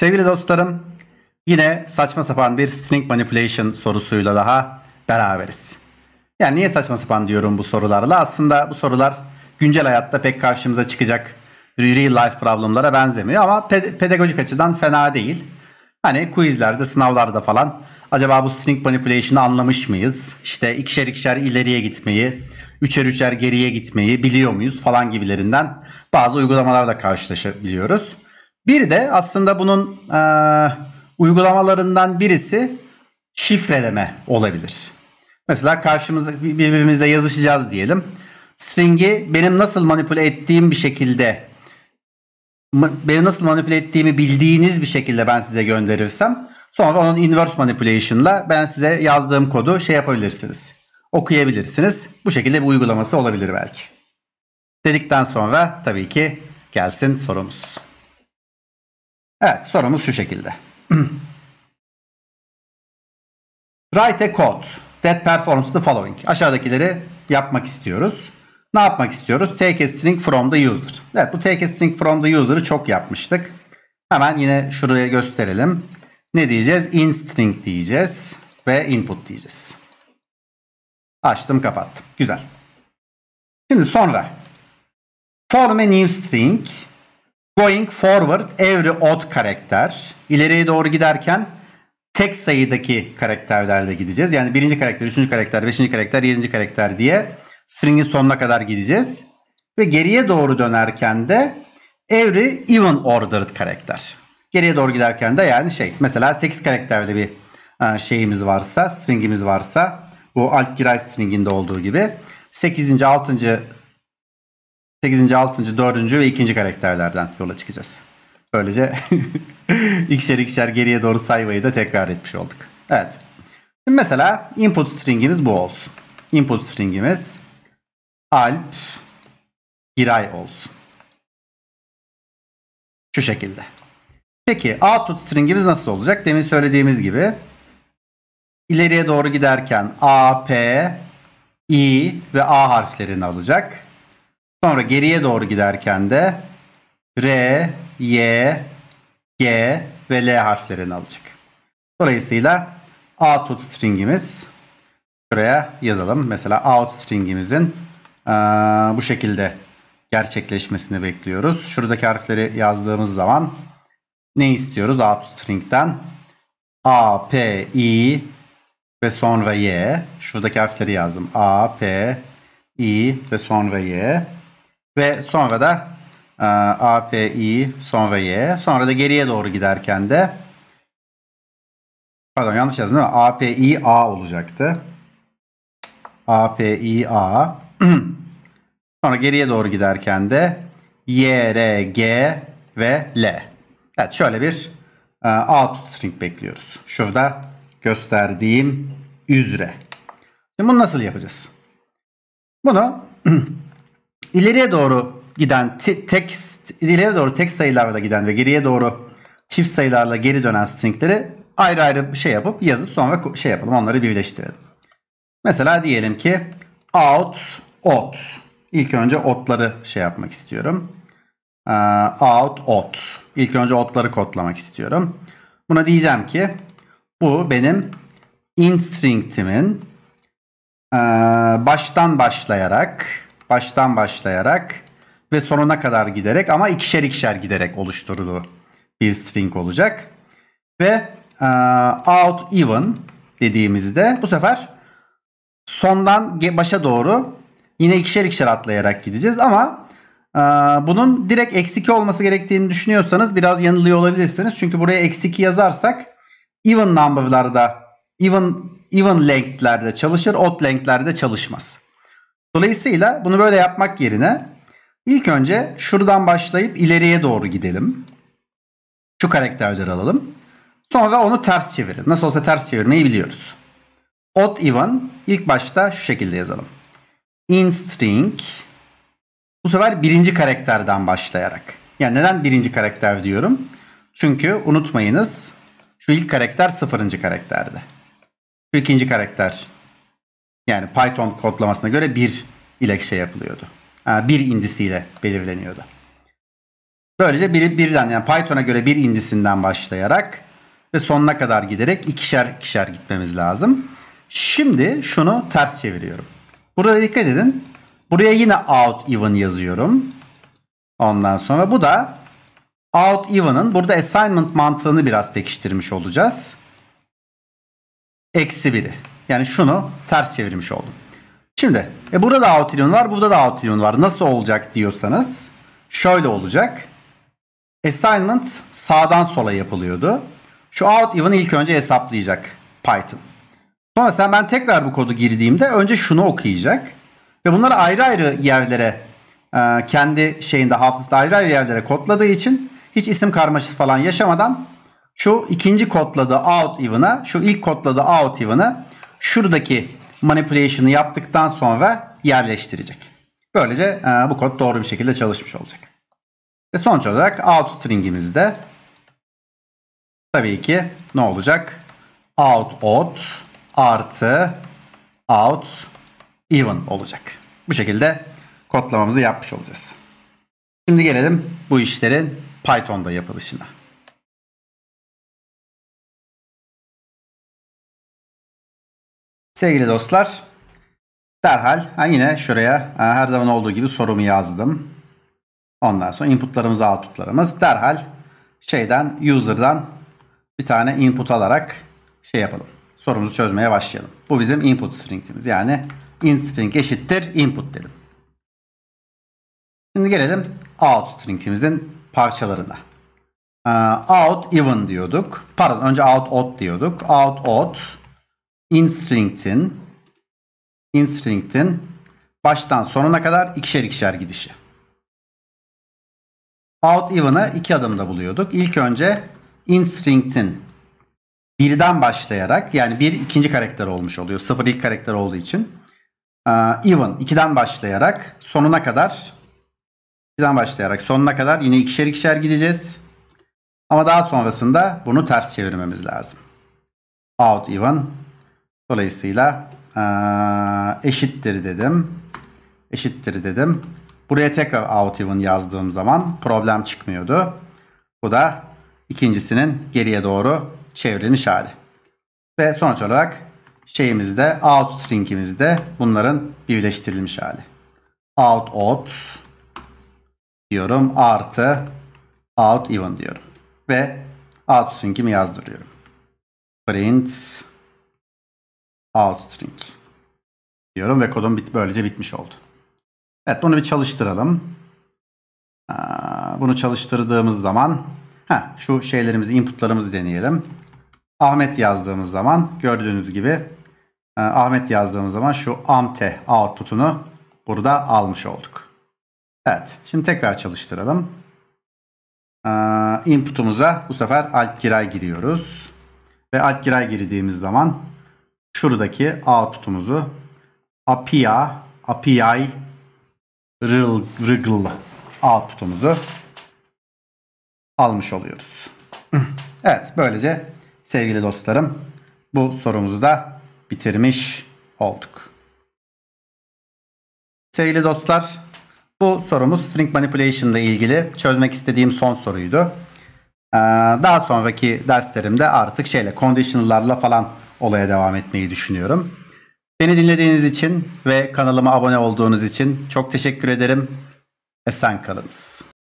Sevgili dostlarım yine saçma sapan bir string manipulation sorusuyla daha beraberiz. Yani niye saçma sapan diyorum bu sorularla? Aslında bu sorular güncel hayatta pek karşımıza çıkacak real life problemlara benzemiyor ama pedagojik açıdan fena değil. Hani quizlerde, sınavlarda falan acaba bu string manipulation'ı anlamış mıyız? İşte ikişer ikişer ileriye gitmeyi, üçer üçer geriye gitmeyi biliyor muyuz falan gibilerinden bazı uygulamalarla karşılaşabiliyoruz. Bir de aslında bunun e, uygulamalarından birisi şifreleme olabilir. Mesela karşımızda birbirimizle yazışacağız diyelim. String'i benim nasıl manipüle ettiğim bir şekilde benim nasıl manipüle ettiğimi bildiğiniz bir şekilde ben size gönderirsem sonra onun inverse manipulation'la ben size yazdığım kodu şey yapabilirsiniz. Okuyabilirsiniz. Bu şekilde bir uygulaması olabilir belki. Dedikten sonra tabii ki gelsin sorumuz. Evet sorumuz şu şekilde. Write a code that performs the following. Aşağıdakileri yapmak istiyoruz. Ne yapmak istiyoruz? Take a string from the user. Evet bu take a string from the user'ı çok yapmıştık. Hemen yine şuraya gösterelim. Ne diyeceğiz? In string diyeceğiz ve input diyeceğiz. Açtım kapattım. Güzel. Şimdi sonra form a new string Going forward every odd karakter. İleriye doğru giderken tek sayıdaki karakterlerde gideceğiz. Yani birinci karakter, üçüncü karakter, beşinci karakter, yedinci karakter diye string'in sonuna kadar gideceğiz. Ve geriye doğru dönerken de every even ordered karakter. Geriye doğru giderken de yani şey mesela 8 karakterli bir e, şeyimiz varsa, stringimiz varsa bu alt giray stringinde olduğu gibi 8. 6. 8. 6. 4. ve 2. karakterlerden yola çıkacağız. Böylece ikişer ikişer geriye doğru saymayı da tekrar etmiş olduk. Evet. Şimdi mesela input stringimiz bu olsun. Input stringimiz alp giray olsun. Şu şekilde. Peki output stringimiz nasıl olacak? Demin söylediğimiz gibi ileriye doğru giderken A, P, I ve A harflerini alacak. Sonra geriye doğru giderken de R, Y, G ve L harflerini alacak. Dolayısıyla output stringimiz şuraya yazalım. Mesela out stringimizin aa, bu şekilde gerçekleşmesini bekliyoruz. Şuradaki harfleri yazdığımız zaman ne istiyoruz out string'den? A, P, I ve sonra Y. Şuradaki harfleri yazdım. A, P, I ve sonra Y. Ve sonra da e, A, P, I, sonra Y. Sonra da geriye doğru giderken de pardon yanlış yazdım değil mi? A, P, I, A olacaktı. A, P, I, A. sonra geriye doğru giderken de Y, R, G ve L. Evet şöyle bir e, output string bekliyoruz. Şurada gösterdiğim üzere. Şimdi bunu nasıl yapacağız? Bunu ileriye doğru giden tek ileriye doğru tek sayılarla giden ve geriye doğru çift sayılarla geri dönen stringleri ayrı ayrı şey yapıp yazıp sonra şey yapalım onları birleştirelim. Mesela diyelim ki out ot. İlk önce otları şey yapmak istiyorum. Ee, out ot. İlk önce otları kodlamak istiyorum. Buna diyeceğim ki bu benim in string'imin ee, baştan başlayarak baştan başlayarak ve sonuna kadar giderek ama ikişer ikişer giderek oluşturduğu bir string olacak. Ve e, out even dediğimizde bu sefer sondan başa doğru yine ikişer ikişer atlayarak gideceğiz ama e, bunun direkt eksik olması gerektiğini düşünüyorsanız biraz yanılıyor olabilirsiniz. Çünkü buraya eksik yazarsak even number'larda even even length'lerde çalışır, odd length'lerde çalışmaz. Dolayısıyla bunu böyle yapmak yerine ilk önce şuradan başlayıp ileriye doğru gidelim. Şu karakterleri alalım. Sonra onu ters çevirin. Nasıl olsa ters çevirmeyi biliyoruz. Ot Ivan ilk başta şu şekilde yazalım. In string bu sefer birinci karakterden başlayarak. Yani neden birinci karakter diyorum? Çünkü unutmayınız şu ilk karakter sıfırıncı karakterdi. Şu ikinci karakter yani Python kodlamasına göre bir ile şey yapılıyordu. Bir indisiyle belirleniyordu. Böylece biri birden yani Python'a göre bir indisinden başlayarak ve sonuna kadar giderek ikişer ikişer gitmemiz lazım. Şimdi şunu ters çeviriyorum. Burada dikkat edin. Buraya yine out even yazıyorum. Ondan sonra bu da out even'ın burada assignment mantığını biraz pekiştirmiş olacağız. Eksi biri. Yani şunu ters çevirmiş oldum. Şimdi e burada da outlion var burada da outlion var. Nasıl olacak diyorsanız şöyle olacak. Assignment sağdan sola yapılıyordu. Şu out even ilk önce hesaplayacak Python. Sonra sen ben tekrar bu kodu girdiğimde önce şunu okuyacak. Ve bunları ayrı ayrı yerlere e, kendi şeyinde hafızasında ayrı ayrı yerlere kodladığı için hiç isim karmaşası falan yaşamadan şu ikinci kodladığı out even'a şu ilk kodladığı out even'ı şuradaki manipulation'ı yaptıktan sonra yerleştirecek. Böylece e, bu kod doğru bir şekilde çalışmış olacak. Ve sonuç olarak out stringimizde tabii ki ne olacak? Out odd artı out even olacak. Bu şekilde kodlamamızı yapmış olacağız. Şimdi gelelim bu işlerin Python'da yapılışına. Sevgili dostlar derhal yine şuraya her zaman olduğu gibi sorumu yazdım. Ondan sonra inputlarımız outputlarımız derhal şeyden user'dan bir tane input alarak şey yapalım. Sorumuzu çözmeye başlayalım. Bu bizim input string'imiz. Yani in string eşittir input dedim. Şimdi gelelim out string'imizin parçalarına. Out even diyorduk. Pardon önce out odd diyorduk. Out odd instring'in instring'in baştan sonuna kadar ikişer ikişer gidişi. Out even'ı iki adımda buluyorduk. İlk önce instring'in birden başlayarak yani bir ikinci karakter olmuş oluyor. Sıfır ilk karakter olduğu için. Ee, even ikiden başlayarak sonuna kadar ikiden başlayarak sonuna kadar yine ikişer ikişer gideceğiz. Ama daha sonrasında bunu ters çevirmemiz lazım. Out even Dolayısıyla eşittir dedim. Eşittir dedim. Buraya tekrar out even yazdığım zaman problem çıkmıyordu. Bu da ikincisinin geriye doğru çevrilmiş hali. Ve sonuç olarak şeyimizde out string'imizde bunların birleştirilmiş hali. Out out diyorum artı out even diyorum. Ve out string'imi yazdırıyorum. Print outstring diyorum ve kodum bit böylece bitmiş oldu. Evet bunu bir çalıştıralım. Bunu çalıştırdığımız zaman heh, şu şeylerimizi inputlarımızı deneyelim. Ahmet yazdığımız zaman gördüğünüz gibi e, Ahmet yazdığımız zaman şu amt output'unu burada almış olduk. Evet şimdi tekrar çalıştıralım. Input'umuza bu sefer alt giray giriyoruz. Ve alt giray girdiğimiz zaman şuradaki A tutumuzu Apia, apiay, Rıl, Rıgıl A tutumuzu almış oluyoruz. Evet böylece sevgili dostlarım bu sorumuzu da bitirmiş olduk. Sevgili dostlar bu sorumuz string manipulation ile ilgili çözmek istediğim son soruydu. Ee, daha sonraki derslerimde artık şeyle conditional'larla falan olaya devam etmeyi düşünüyorum. Beni dinlediğiniz için ve kanalıma abone olduğunuz için çok teşekkür ederim. Esen kalınız.